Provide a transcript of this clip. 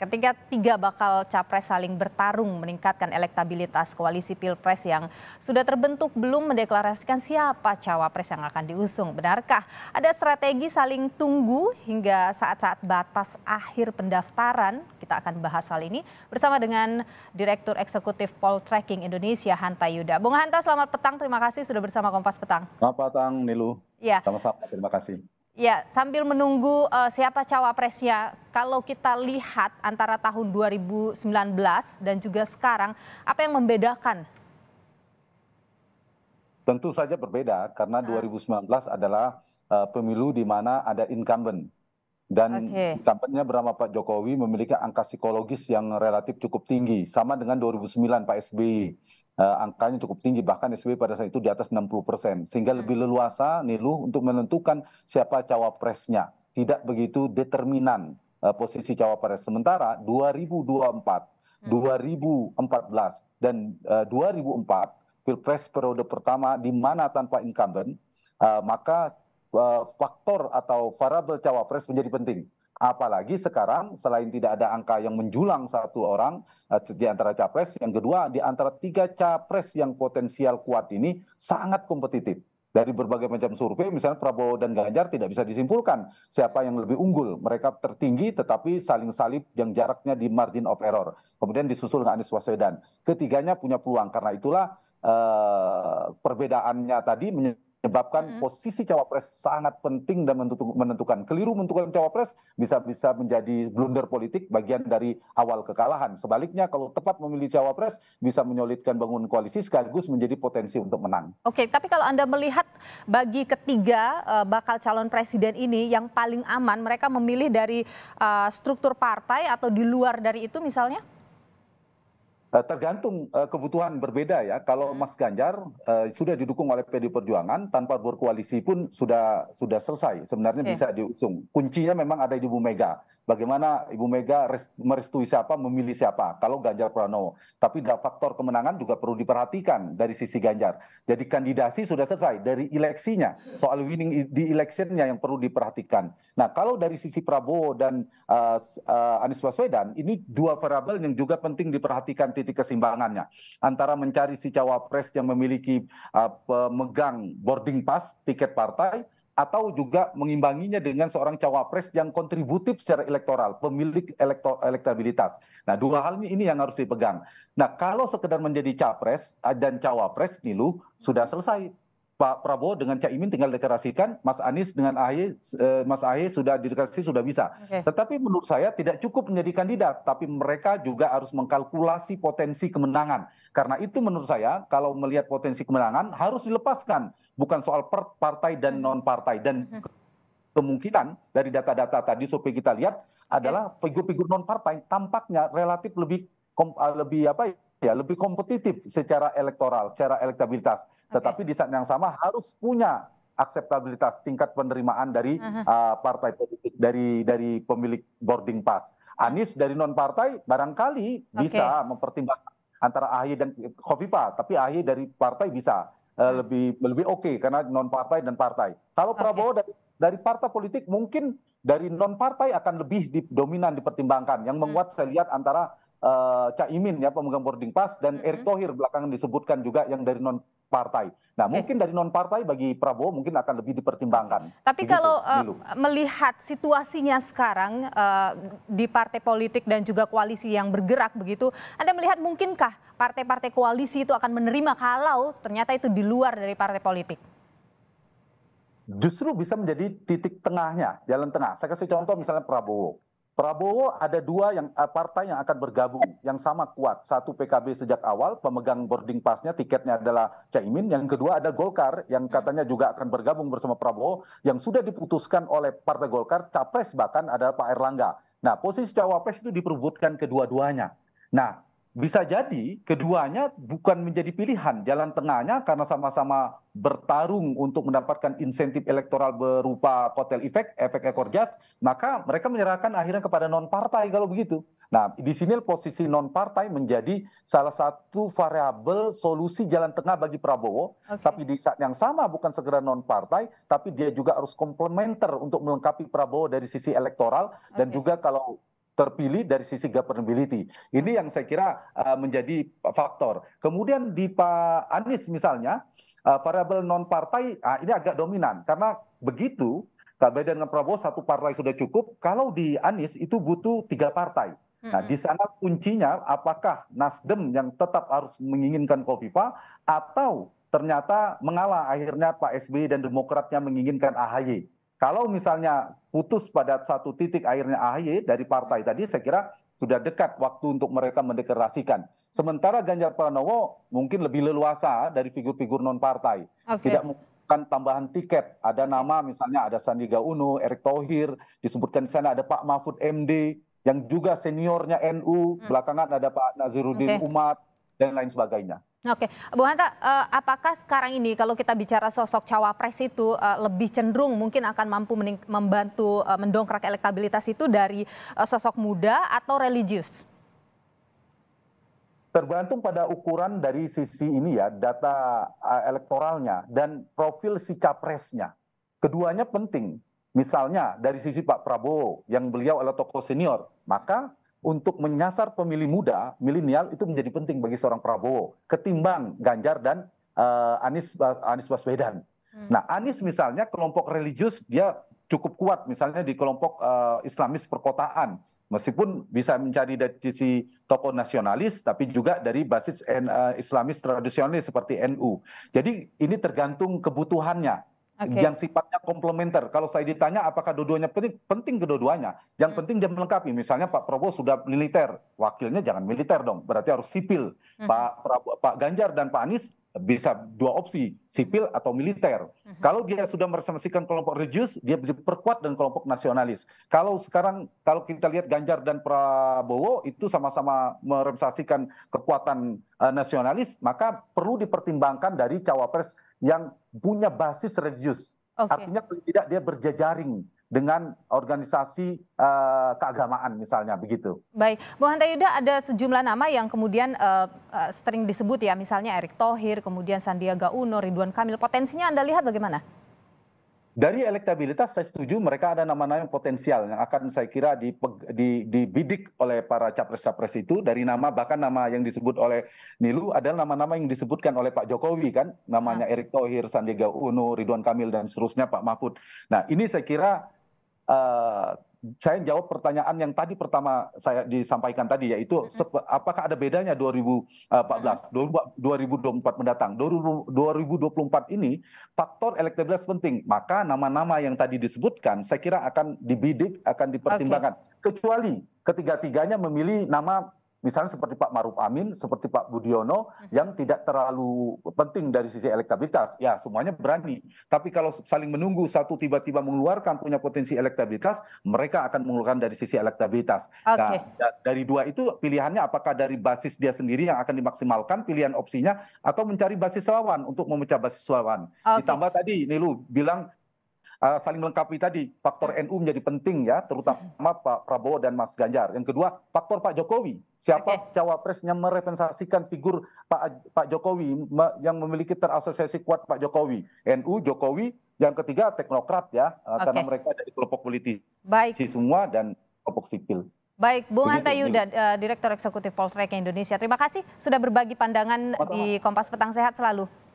Ketika tiga bakal capres saling bertarung meningkatkan elektabilitas koalisi pilpres yang sudah terbentuk belum mendeklarasikan siapa cawapres yang akan diusung. Benarkah ada strategi saling tunggu hingga saat-saat batas akhir pendaftaran? Kita akan bahas hal ini bersama dengan Direktur Eksekutif tracking Indonesia Hanta Yuda. Bung Hanta selamat petang, terima kasih sudah bersama Kompas Petang. Selamat petang Nilu. Ya. Selamat sama terima kasih. Ya, sambil menunggu uh, siapa cawapresnya, kalau kita lihat antara tahun 2019 dan juga sekarang, apa yang membedakan? Tentu saja berbeda karena ah. 2019 adalah uh, pemilu di mana ada incumbent dan okay. incumbentnya bernama Pak Jokowi memiliki angka psikologis yang relatif cukup tinggi, sama dengan 2009 Pak SBY uh, angkanya cukup tinggi bahkan SBY pada saat itu di atas 60% persen sehingga lebih hmm. leluasa Nilu untuk menentukan siapa cawapresnya tidak begitu determinan uh, posisi cawapres sementara 2024 hmm. 2014 dan uh, eh, 2004 Pilpres periode pertama di mana tanpa incumbent uh, maka uh, faktor atau variabel cawapres menjadi penting Apalagi sekarang selain tidak ada angka yang menjulang satu orang eh, di antara capres, yang kedua di antara tiga capres yang potensial kuat ini sangat kompetitif. Dari berbagai macam survei, misalnya Prabowo dan Ganjar tidak bisa disimpulkan siapa yang lebih unggul. Mereka tertinggi tetapi saling salib yang jaraknya di margin of error. Kemudian disusul dengan Anies Waswedan. Ketiganya punya peluang. Karena itulah eh, perbedaannya tadi menyebabkan mm-hmm. posisi cawapres sangat penting dan menentukan. Keliru menentukan cawapres bisa-bisa menjadi blunder politik bagian dari awal kekalahan. Sebaliknya kalau tepat memilih cawapres bisa menyolidkan bangun koalisi sekaligus menjadi potensi untuk menang. Oke, okay, tapi kalau Anda melihat bagi ketiga uh, bakal calon presiden ini yang paling aman mereka memilih dari uh, struktur partai atau di luar dari itu misalnya? Eh, tergantung eh, kebutuhan berbeda ya. Kalau hmm. Mas Ganjar eh, sudah didukung oleh PD Perjuangan tanpa berkoalisi pun sudah sudah selesai. Sebenarnya iya. bisa diusung. Kuncinya memang ada di Ibu Mega. Bagaimana Ibu Mega merestui siapa, memilih siapa. Kalau Ganjar Pranowo, tapi faktor kemenangan juga perlu diperhatikan dari sisi Ganjar. Jadi kandidasi sudah selesai dari eleksinya. Soal winning di electionnya yang perlu diperhatikan. Nah kalau dari sisi Prabowo dan uh, uh, Anies Baswedan, ini dua variabel yang juga penting diperhatikan titik kesimbangannya antara mencari si cawapres yang memiliki uh, pemegang boarding pass tiket partai atau juga mengimbanginya dengan seorang cawapres yang kontributif secara elektoral, pemilik elektor elektabilitas. Nah, dua hal ini, ini yang harus dipegang. Nah, kalau sekedar menjadi capres uh, dan cawapres, Nilu, sudah selesai Pak Prabowo dengan Cak Imin tinggal deklarasikan, Mas Anies dengan AHY, eh, Mas AHY sudah deklarasi sudah bisa. Okay. Tetapi menurut saya tidak cukup menjadi kandidat, tapi mereka juga harus mengkalkulasi potensi kemenangan. Karena itu menurut saya kalau melihat potensi kemenangan harus dilepaskan, bukan soal per partai dan hmm. non partai dan hmm. kemungkinan dari data-data tadi supaya kita lihat adalah figur-figur non partai tampaknya relatif lebih lebih apa ya, ya lebih kompetitif secara elektoral, secara elektabilitas. Okay. Tetapi di saat yang sama harus punya akseptabilitas tingkat penerimaan dari uh -huh. uh, partai politik dari dari pemilik boarding pass. Anies dari non partai barangkali okay. bisa mempertimbangkan antara AHY dan eh, Kofifa, tapi AHY dari partai bisa uh, lebih lebih oke okay, karena non partai dan partai. Kalau okay. Prabowo dari dari partai politik mungkin dari non partai akan lebih dominan dipertimbangkan. Yang menguat hmm. saya lihat antara uh, Imin ya pemegang boarding pass dan mm -hmm. Erick Thohir belakangan disebutkan juga yang dari non partai. Nah, okay. mungkin dari non partai bagi Prabowo mungkin akan lebih dipertimbangkan. Tapi Begitu, kalau uh, melihat situasinya sekarang uh, di partai politik dan juga koalisi yang bergerak begitu, Anda melihat mungkinkah partai-partai koalisi itu akan menerima kalau ternyata itu di luar dari partai politik? Justru bisa menjadi titik tengahnya, jalan tengah. Saya kasih contoh misalnya Prabowo. Prabowo ada dua yang eh, partai yang akan bergabung yang sama kuat. Satu PKB sejak awal pemegang boarding pasnya tiketnya adalah Caimin. Yang kedua ada Golkar yang katanya juga akan bergabung bersama Prabowo yang sudah diputuskan oleh Partai Golkar capres bahkan adalah Pak Erlangga. Nah posisi cawapres itu diperbutkan kedua-duanya. Nah bisa jadi keduanya bukan menjadi pilihan jalan tengahnya karena sama-sama bertarung untuk mendapatkan insentif elektoral berupa kotel efek, efek ekor jas, maka mereka menyerahkan akhirnya kepada non partai kalau begitu. Nah, di sini posisi non partai menjadi salah satu variabel solusi jalan tengah bagi Prabowo, okay. tapi di saat yang sama bukan segera non partai, tapi dia juga harus komplementer untuk melengkapi Prabowo dari sisi elektoral okay. dan juga kalau terpilih dari sisi governability. Ini yang saya kira uh, menjadi faktor. Kemudian di Pak Anies misalnya, uh, eh, variabel non partai uh, ah, ini agak dominan karena begitu Kak dengan Prabowo satu partai sudah cukup. Kalau di Anies itu butuh tiga partai. Nah, di sana kuncinya apakah Nasdem yang tetap harus menginginkan Kofifa atau ternyata mengalah akhirnya Pak SBY dan Demokratnya menginginkan AHY. Kalau misalnya putus pada satu titik akhirnya AHY dari partai tadi, saya kira sudah dekat waktu untuk mereka mendeklarasikan. Sementara Ganjar Pranowo mungkin lebih leluasa dari figur-figur non partai, okay. tidak bukan tambahan tiket. Ada nama misalnya ada Sandiaga Uno, Erick Thohir, disebutkan di sana ada Pak Mahfud MD yang juga seniornya NU, hmm. belakangan ada Pak Nazirudin okay. Umat dan lain sebagainya. Oke, Bu Hanta, eh, apakah sekarang ini kalau kita bicara sosok cawapres itu eh, lebih cenderung mungkin akan mampu membantu eh, mendongkrak elektabilitas itu dari sosok muda atau religius? Tergantung pada ukuran dari sisi ini ya, data elektoralnya dan profil si capresnya. Keduanya penting. Misalnya dari sisi Pak Prabowo yang beliau adalah tokoh senior, maka untuk menyasar pemilih muda milenial itu menjadi penting bagi seorang Prabowo ketimbang Ganjar dan uh, Anies Anies Baswedan. Hmm. Nah, Anies misalnya kelompok religius dia cukup kuat misalnya di kelompok uh, Islamis perkotaan meskipun bisa mencari dari sisi tokoh nasionalis tapi juga dari basis eh, Islamis tradisionalis seperti NU. Jadi ini tergantung kebutuhannya okay. yang sifatnya komplementer. Kalau saya ditanya apakah dua-duanya penting, penting kedua-duanya. Yang hmm. penting dia melengkapi. Misalnya Pak Prabowo sudah militer, wakilnya jangan militer dong, berarti harus sipil. Hmm. Pak Prabowo, Pak Ganjar dan Pak Anies bisa dua opsi, sipil atau militer. Hmm. Kalau dia sudah meresmikan kelompok religius, dia diperkuat dengan kelompok nasionalis. Kalau sekarang kalau kita lihat Ganjar dan Prabowo itu sama-sama meresmikan kekuatan eh, nasionalis, maka perlu dipertimbangkan dari cawapres yang punya basis religius. Okay. Artinya tidak dia berjejaring dengan organisasi uh, keagamaan misalnya begitu. Baik, Bu Hanta Yuda ada sejumlah nama yang kemudian uh, uh, sering disebut ya, misalnya Erick Thohir, kemudian Sandiaga Uno, Ridwan Kamil. Potensinya Anda lihat bagaimana? dari elektabilitas saya setuju mereka ada nama-nama yang potensial yang akan saya kira dibidik oleh para capres-capres itu dari nama bahkan nama yang disebut oleh Nilu adalah nama-nama yang disebutkan oleh Pak Jokowi kan namanya ya. Erick Thohir, Sandiaga Uno, Ridwan Kamil dan seterusnya Pak Mahfud. Nah ini saya kira uh, saya jawab pertanyaan yang tadi pertama saya disampaikan tadi yaitu apakah ada bedanya 2014 2024 mendatang 2024 ini faktor elektabilitas penting maka nama-nama yang tadi disebutkan saya kira akan dibidik akan dipertimbangkan okay. kecuali ketiga-tiganya memilih nama misalnya seperti Pak Maruf Amin, seperti Pak Budiono hmm. yang tidak terlalu penting dari sisi elektabilitas, ya semuanya berani. Tapi kalau saling menunggu satu tiba-tiba mengeluarkan punya potensi elektabilitas, mereka akan mengeluarkan dari sisi elektabilitas. Okay. Nah, dari dua itu pilihannya apakah dari basis dia sendiri yang akan dimaksimalkan pilihan opsinya atau mencari basis lawan untuk memecah basis lawan. Okay. Ditambah tadi Nilu bilang Eh, saling melengkapi tadi faktor ya. NU menjadi penting ya terutama Pak Prabowo dan Mas Ganjar. Yang kedua faktor Pak Jokowi siapa okay. cawapresnya merepresentasikan figur Pak Pak Jokowi yang memiliki terasosiasi kuat Pak Jokowi NU Jokowi. Yang ketiga teknokrat ya okay. Eh, karena mereka dari kelompok politik. Baik. Si semua dan kelompok sipil. Baik, Bung Anta Yuda, eh, Direktur Eksekutif Poltrek Indonesia. Terima kasih sudah berbagi pandangan Masalah. di Kompas Petang Sehat selalu.